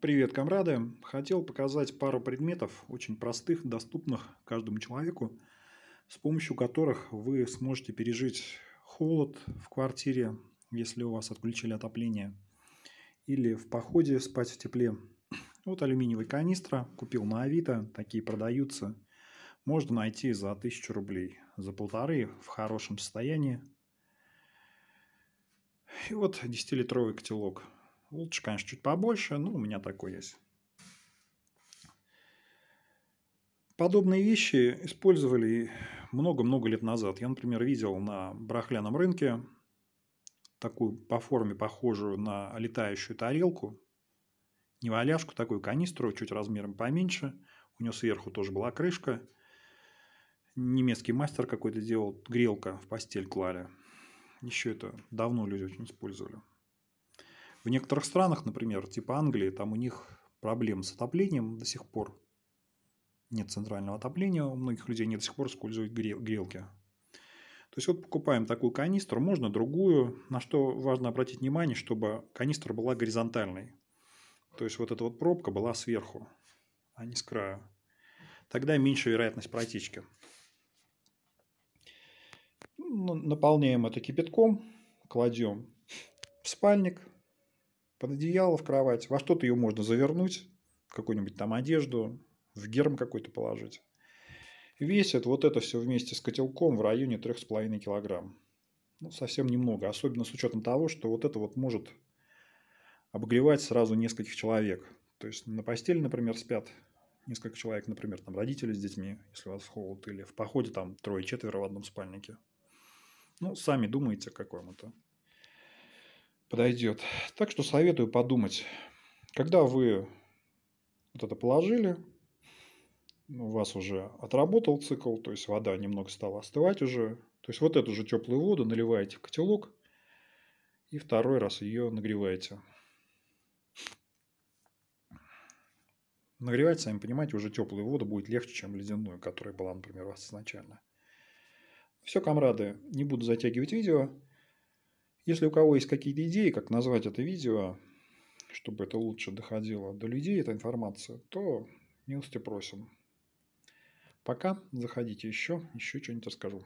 Привет, комрады! Хотел показать пару предметов, очень простых, доступных каждому человеку, с помощью которых вы сможете пережить холод в квартире, если у вас отключили отопление, или в походе спать в тепле. Вот алюминиевая канистра, купил на Авито, такие продаются. Можно найти за 1000 рублей, за полторы, в хорошем состоянии. И вот 10-литровый котелок – Лучше, конечно, чуть побольше, но у меня такой есть. Подобные вещи использовали много-много лет назад. Я, например, видел на брахляном рынке такую по форме похожую на летающую тарелку, не валяшку, такую канистру, чуть размером поменьше. У нее сверху тоже была крышка. Немецкий мастер какой-то делал, грелка в постель клали. Еще это давно люди очень использовали. В некоторых странах, например, типа Англии, там у них проблем с отоплением до сих пор. Нет центрального отопления, у многих людей они до сих пор используют грелки. То есть вот покупаем такую канистру, можно другую, на что важно обратить внимание, чтобы канистра была горизонтальной. То есть вот эта вот пробка была сверху, а не с краю. Тогда меньше вероятность протечки. Наполняем это кипятком, кладем в спальник – под одеяло в кровать, во что-то ее можно завернуть, какую-нибудь там одежду, в герм какой-то положить. Весит вот это все вместе с котелком в районе 3,5 килограмм. Ну, совсем немного, особенно с учетом того, что вот это вот может обогревать сразу нескольких человек. То есть на постели, например, спят несколько человек, например, там родители с детьми, если у вас холод, или в походе там трое-четверо в одном спальнике. Ну, сами думаете, какому-то подойдет. Так что советую подумать, когда вы вот это положили, у вас уже отработал цикл, то есть вода немного стала остывать уже, то есть вот эту же теплую воду наливаете в котелок и второй раз ее нагреваете. Нагревать, сами понимаете, уже теплую воду будет легче, чем ледяную, которая была, например, у вас изначально. Все, камрады, не буду затягивать видео. Если у кого есть какие-то идеи, как назвать это видео, чтобы это лучше доходило до людей, эта информация, то милости просим. Пока, заходите еще, еще что-нибудь расскажу.